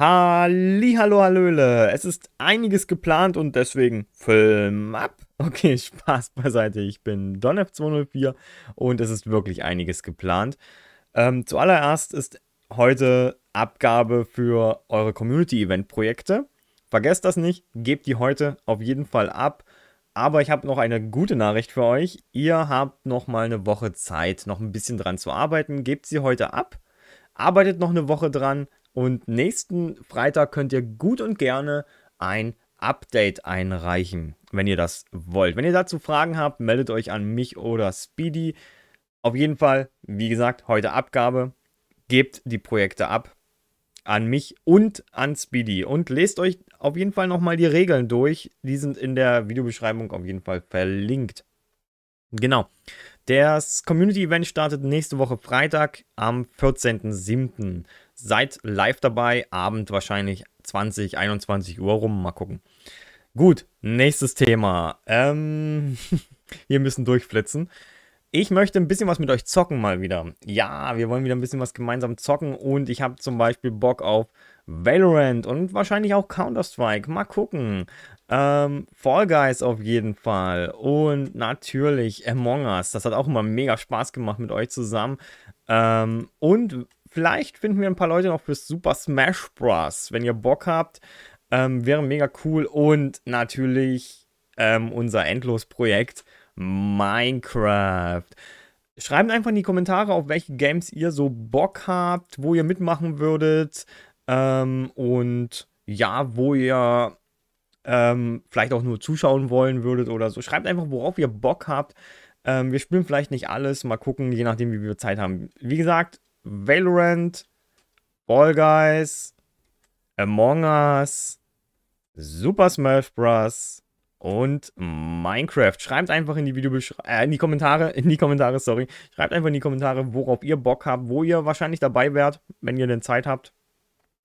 Hallihallo, hallöle. Es ist einiges geplant und deswegen Film ab. Okay, Spaß beiseite. Ich bin DonF204 und es ist wirklich einiges geplant. Ähm, zuallererst ist heute Abgabe für eure Community-Event-Projekte. Vergesst das nicht, gebt die heute auf jeden Fall ab. Aber ich habe noch eine gute Nachricht für euch. Ihr habt noch mal eine Woche Zeit, noch ein bisschen dran zu arbeiten. Gebt sie heute ab, arbeitet noch eine Woche dran, und nächsten Freitag könnt ihr gut und gerne ein Update einreichen, wenn ihr das wollt. Wenn ihr dazu Fragen habt, meldet euch an mich oder Speedy. Auf jeden Fall, wie gesagt, heute Abgabe. Gebt die Projekte ab an mich und an Speedy und lest euch auf jeden Fall nochmal die Regeln durch. Die sind in der Videobeschreibung auf jeden Fall verlinkt. Genau. Das Community Event startet nächste Woche Freitag am 14.07. Seid live dabei, Abend wahrscheinlich 20, 21 Uhr rum, mal gucken. Gut, nächstes Thema. Ähm, wir müssen durchflitzen. Ich möchte ein bisschen was mit euch zocken mal wieder. Ja, wir wollen wieder ein bisschen was gemeinsam zocken und ich habe zum Beispiel Bock auf Valorant und wahrscheinlich auch Counter-Strike. Mal gucken. Ähm, Fall Guys auf jeden Fall. Und natürlich Among Us. Das hat auch immer mega Spaß gemacht mit euch zusammen. Ähm, und Vielleicht finden wir ein paar Leute noch für Super Smash Bros. Wenn ihr Bock habt, ähm, wäre mega cool. Und natürlich ähm, unser Endlosprojekt Minecraft. Schreibt einfach in die Kommentare, auf welche Games ihr so Bock habt, wo ihr mitmachen würdet ähm, und ja, wo ihr ähm, vielleicht auch nur zuschauen wollen würdet oder so. Schreibt einfach, worauf ihr Bock habt. Ähm, wir spielen vielleicht nicht alles, mal gucken, je nachdem, wie wir Zeit haben. Wie gesagt, Valorant, Ball Guys, Among Us, Super Smurf Bros. und Minecraft. Schreibt einfach in die Videobeschreibung, äh, in die Kommentare, in die Kommentare, sorry. Schreibt einfach in die Kommentare, worauf ihr Bock habt, wo ihr wahrscheinlich dabei wärt, wenn ihr denn Zeit habt.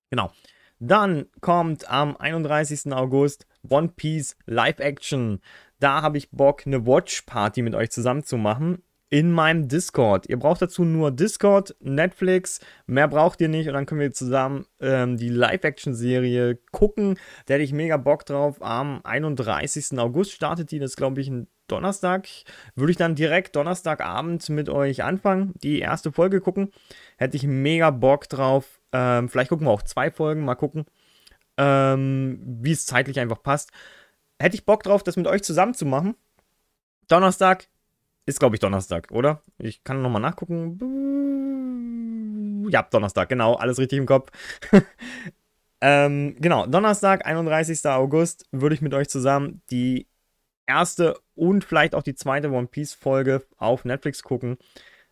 Genau. Dann kommt am 31. August One Piece Live Action. Da habe ich Bock, eine Watch Party mit euch zusammen zu machen in meinem Discord. Ihr braucht dazu nur Discord, Netflix, mehr braucht ihr nicht und dann können wir zusammen ähm, die Live-Action-Serie gucken. Da hätte ich mega Bock drauf. Am 31. August startet die, das glaube ich ein Donnerstag. Würde ich dann direkt Donnerstagabend mit euch anfangen, die erste Folge gucken. Hätte ich mega Bock drauf. Ähm, vielleicht gucken wir auch zwei Folgen, mal gucken, ähm, wie es zeitlich einfach passt. Hätte ich Bock drauf, das mit euch zusammen zu machen. Donnerstag, ist, glaube ich, Donnerstag, oder? Ich kann nochmal nachgucken. Ja, Donnerstag, genau, alles richtig im Kopf. ähm, genau, Donnerstag, 31. August, würde ich mit euch zusammen die erste und vielleicht auch die zweite One Piece-Folge auf Netflix gucken.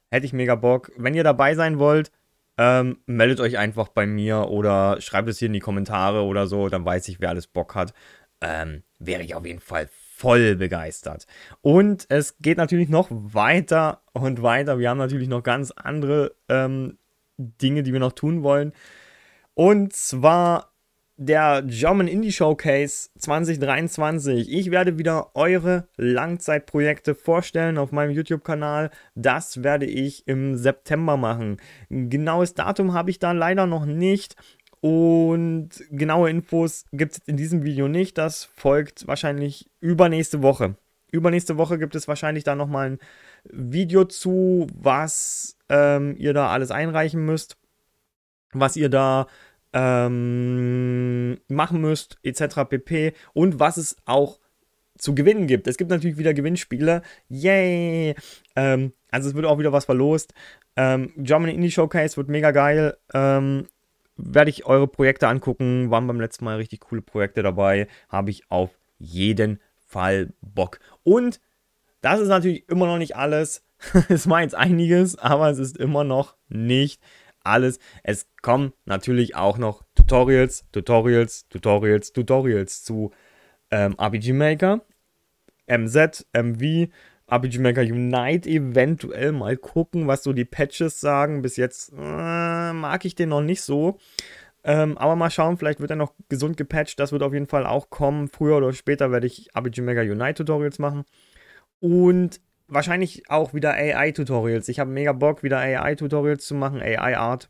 Hätte ich mega Bock. Wenn ihr dabei sein wollt, ähm, meldet euch einfach bei mir oder schreibt es hier in die Kommentare oder so, dann weiß ich, wer alles Bock hat. Ähm, wäre ich auf jeden Fall voll begeistert. Und es geht natürlich noch weiter und weiter. Wir haben natürlich noch ganz andere ähm, Dinge, die wir noch tun wollen. Und zwar der German Indie Showcase 2023. Ich werde wieder eure Langzeitprojekte vorstellen auf meinem YouTube-Kanal. Das werde ich im September machen. Genaues Datum habe ich da leider noch nicht. Und genaue Infos gibt es in diesem Video nicht. Das folgt wahrscheinlich übernächste Woche. Übernächste Woche gibt es wahrscheinlich da nochmal ein Video zu, was ähm, ihr da alles einreichen müsst, was ihr da ähm, machen müsst, etc. pp. Und was es auch zu gewinnen gibt. Es gibt natürlich wieder Gewinnspiele. Yay! Ähm, also es wird auch wieder was verlost. Ähm, German Indie Showcase wird mega geil. Ähm, werde ich eure Projekte angucken. Waren beim letzten Mal richtig coole Projekte dabei. Habe ich auf jeden Fall Bock. Und das ist natürlich immer noch nicht alles. es war jetzt einiges, aber es ist immer noch nicht alles. Es kommen natürlich auch noch Tutorials, Tutorials, Tutorials, Tutorials zu ähm, RPG Maker, MZ, MV RPG Maker Unite eventuell mal gucken, was so die Patches sagen. Bis jetzt äh, mag ich den noch nicht so. Ähm, aber mal schauen, vielleicht wird er noch gesund gepatcht. Das wird auf jeden Fall auch kommen. Früher oder später werde ich RPG Maker Unite Tutorials machen. Und wahrscheinlich auch wieder AI-Tutorials. Ich habe mega Bock, wieder AI-Tutorials zu machen, AI-Art.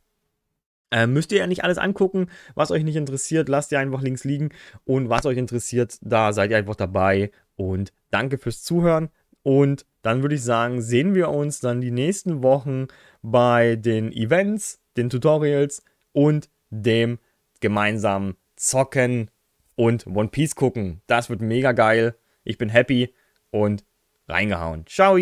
Äh, müsst ihr ja nicht alles angucken, was euch nicht interessiert, lasst ihr einfach links liegen. Und was euch interessiert, da seid ihr einfach dabei. Und danke fürs Zuhören. Und dann würde ich sagen, sehen wir uns dann die nächsten Wochen bei den Events, den Tutorials und dem gemeinsamen Zocken und One Piece gucken. Das wird mega geil. Ich bin happy und reingehauen. Ciao!